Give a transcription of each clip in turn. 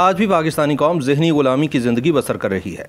आज भी पाकिस्तानी कौम जहनी गुलामी की ज़िंदगी बसर कर रही है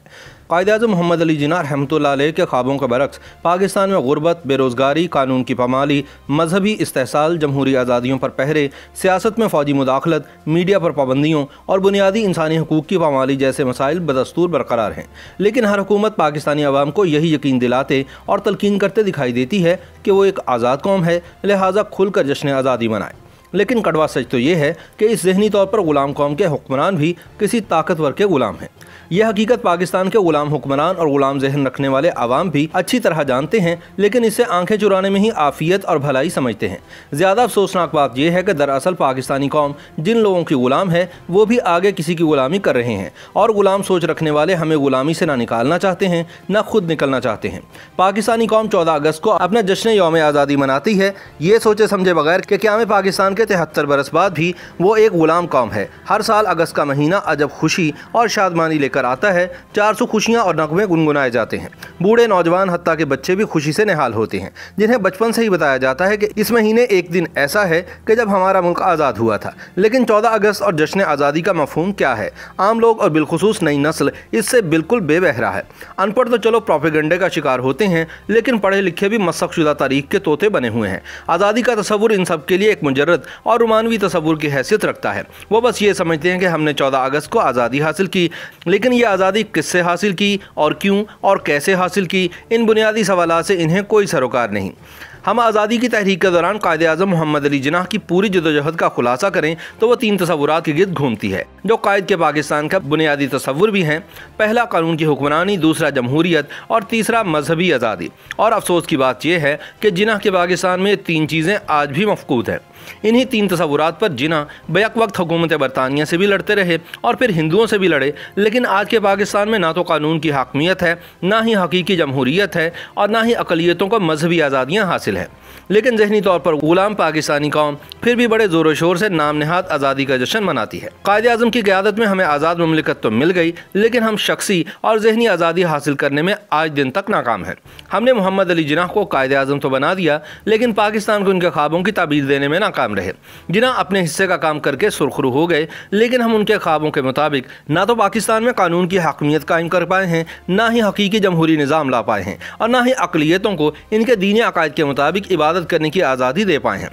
कायद अजम मोहम्मद अली जिना रहमत के ख्वाबों के बरक्स पाकिस्तान में गुर्बत बेरोज़गारी कानून की पमाली मजहबी इस्तेसाल जमहूरी आज़ादियों पर पहरे सियासत में फ़ौजी मुदाखलत मीडिया पर पाबंदियों और बुनियादी इंसानी हकूक़ की पमाली जैसे मसाइल बदस्तूर बरकरार हैं लेकिन हर हुकूमत पाकिस्तानी आवाम को यही यकीन दिलाते और तलकिन करते दिखाई देती है कि वो एक आज़ाद कौम है लिहाजा खुलकर जश्न आज़ादी मनाए लेकिन कड़वा सच तो ये है कि इस जहनी तौर पर गुलाम कौम के हुक्मरान भी किसी ताकतवर के गुलाम हैं यह हकीकत पाकिस्तान के गुलाम हुक्मरान और गुलाम जहन रखने वाले आवाम भी अच्छी तरह जानते हैं लेकिन इसे आंखें चुराने में ही आफियत और भलाई समझते हैं ज़्यादा अफसोसनाक बात यह है कि दरअसल पाकिस्तानी कौम जिन लोगों की गुलाम है वो भी आगे किसी की गुलामी कर रहे हैं और गुलाम सोच रखने वाले हमें गुलामी से ना निकालना चाहते हैं ना खुद निकलना चाहते हैं पाकिस्तानी कौम चौदह अगस्त को अपना जश्न योम आज़ादी मनाती है ये सोचे समझे बगैर कि क्या हमें पाकिस्तान के के तिहत्तर बरस बाद भी वो एक गुलाम कौम है हर साल अगस्त का महीना अजब खुशी और शादमानी लेकर आता है चार सौ खुशियाँ और नकमे गुनगुनाए जाते हैं बूढ़े नौजवान हती के बच्चे भी खुशी से निहाल होते हैं जिन्हें बचपन से ही बताया जाता है कि इस महीने एक दिन ऐसा है कि जब हमारा मुल्क आज़ाद हुआ था लेकिन चौदह अगस्त और जश्न आज़ादी का मफहम क्या है आम लोग और बिलखसूस नई नस्ल इससे बिल्कुल बेबहरा है अनपढ़ तो चलो प्रोपेगेंडे का शिकार होते हैं लेकिन पढ़े लिखे भी मसक शुदा तारीख के तोते बने हुए हैं आज़ादी का तस्वुर इन सब के लिए एक मुजरद और रोमानवी तस्वूर की हैसियत रखता है वो बस ये समझते हैं कि हमने चौदह अगस्त को आज़ादी हासिल की लेकिन ये आज़ादी किससे हासिल की और क्यों और कैसे हासिल की इन बुनियादी सवाल से इन्हें कोई सरोकार नहीं हम आज़ादी की तहरीक के दौरान कायद अजम मोहम्मद अली जना की पूरी जदोजहद का खुलासा करें तो वह तीन तस्वुर के गिरद घूमती है जो कायद के पाकिस्तान का बुनियादी तस्वुर भी हैं पहला कानून की हुक्मरानी दूसरा जमहूरीत और तीसरा मजहबी आज़ादी और अफसोस की बात यह है कि जिनाह के पाकिस्तान में तीन चीज़ें आज भी मफकूद हैं इन्हीं तीन तस्वुरात पर जिना बैक वक्त हुकूमत बरतानिया से भी लड़ते रहे और फिर हिंदुओं से भी लड़े लेकिन आज के पाकिस्तान में ना तो कानून की हाकमियत है ना ही हकीकी जमहूरीत है और ना ही अकलीतों को मजहबी आज़ादियाँ हासिल हासिल है लेकिन जहनी तौर पर गुलाम पाकिस्तानी कौम फिर भी बड़े जोरों शोर से नाम नहाद आज़ादी का जश्न मनाती है कायद अजम की क्यादत में हमें आज़ाद ममलिकत तो मिल गई लेकिन हम शख्सी और जहनी आज़ादी हासिल करने में आज दिन तक नाकाम है हमने मोहम्मद अली जिना को कायद अजम तो बना दिया लेकिन पाकिस्तान को उनके ख्वाबों की ताबीर देने में नाकाम रहे जिना अपने हिस्से का काम करके सुरखरू हो गए लेकिन हम उनके ख्वाबों के मुताबिक ना तो पाकिस्तान में कानून की हकमीत कायम कर पाए हैं ना ही हकीकी जमहूरी निज़ाम ला पाए हैं और ना ही अकलीतों को इनके दीनी अकायद के मुताबिक मुताबिक इबादत करने की आज़ादी दे पाए हैं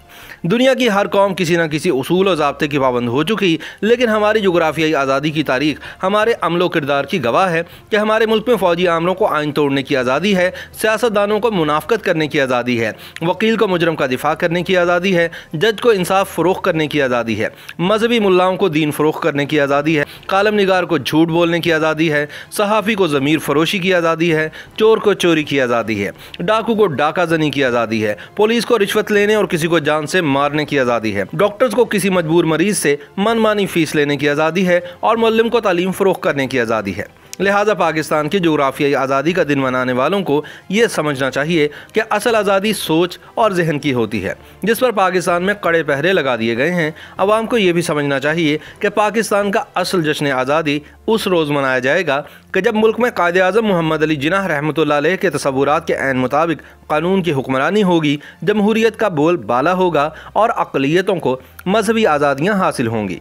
दुनिया की हर कौम किसी न किसी असूल और जबते की पाबंद हो चुकी लेकिन हमारी जोग्राफियाई आज़ादी की तारीख हमारे अमलो किरदार की गवाह है कि हमारे मुल्क में फ़ौजी आमलों को आइन तोड़ने की आज़ादी है सियासतदानों को मुनाफ्त करने की आज़ादी है वकील को मुजरम का दिफा करने की आज़ादी है जज को इंसाफ फ़रोख करने की आज़ादी है मजहबी मुलाओं को दीन फ़रोख करने की आज़ादी है कालम निगार को झूठ बोलने की आज़ादी है सहाफ़ी को ज़मीर फरोशी की आज़ादी है चोर को चोरी की आज़ादी है डाकू को डाका जनी की आज़ादी है पुलिस को रिश्वत लेने और किसी को जान से मारने की आज़ादी है डॉक्टर्स को किसी मजबूर मरीज से मनमानी फीस लेने की आज़ादी है और मुलम को तालीम फ़रोख़ करने की आज़ादी है लिहाजा पाकिस्तान की जोग्राफियाई आज़ादी का दिन मनाने वालों को ये समझना चाहिए कि असल आज़ादी सोच और जहन की होती है जिस पर पाकिस्तान में कड़े पहरे लगा दिए गए हैं आवाम को यह भी समझना चाहिए कि पाकिस्तान का असल जश्न आज़ादी उस रोज़ मनाया जाएगा कि जब मुल्क में कायद अजम मोहम्मद अली जिना रहमत के तस्वूरत के आन मुताबिक कानून की हुक्मरानी होगी जमहूरीत का बोल बाला होगा और अकलीतों को मजहबी आज़ादियाँ हासिल होंगी